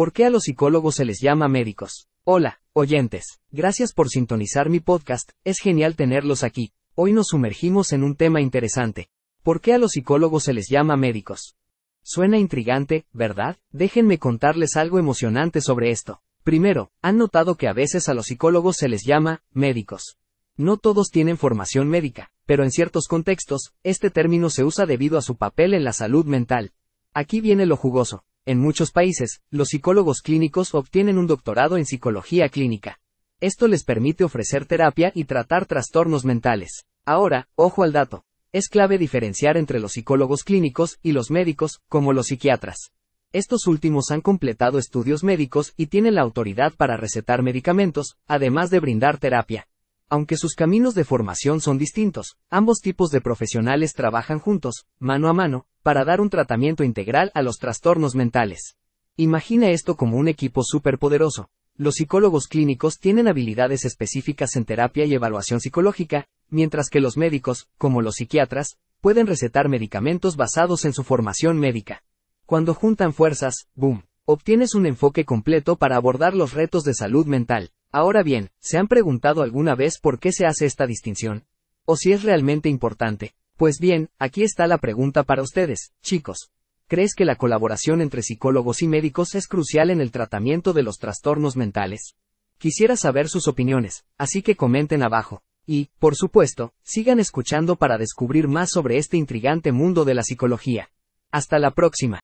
¿Por qué a los psicólogos se les llama médicos? Hola, oyentes. Gracias por sintonizar mi podcast, es genial tenerlos aquí. Hoy nos sumergimos en un tema interesante. ¿Por qué a los psicólogos se les llama médicos? Suena intrigante, ¿verdad? Déjenme contarles algo emocionante sobre esto. Primero, han notado que a veces a los psicólogos se les llama médicos. No todos tienen formación médica, pero en ciertos contextos, este término se usa debido a su papel en la salud mental. Aquí viene lo jugoso. En muchos países, los psicólogos clínicos obtienen un doctorado en psicología clínica. Esto les permite ofrecer terapia y tratar trastornos mentales. Ahora, ojo al dato. Es clave diferenciar entre los psicólogos clínicos y los médicos, como los psiquiatras. Estos últimos han completado estudios médicos y tienen la autoridad para recetar medicamentos, además de brindar terapia. Aunque sus caminos de formación son distintos, ambos tipos de profesionales trabajan juntos, mano a mano, para dar un tratamiento integral a los trastornos mentales. Imagina esto como un equipo superpoderoso. Los psicólogos clínicos tienen habilidades específicas en terapia y evaluación psicológica, mientras que los médicos, como los psiquiatras, pueden recetar medicamentos basados en su formación médica. Cuando juntan fuerzas, boom, obtienes un enfoque completo para abordar los retos de salud mental. Ahora bien, ¿se han preguntado alguna vez por qué se hace esta distinción? ¿O si es realmente importante? Pues bien, aquí está la pregunta para ustedes, chicos. ¿Crees que la colaboración entre psicólogos y médicos es crucial en el tratamiento de los trastornos mentales? Quisiera saber sus opiniones, así que comenten abajo. Y, por supuesto, sigan escuchando para descubrir más sobre este intrigante mundo de la psicología. Hasta la próxima.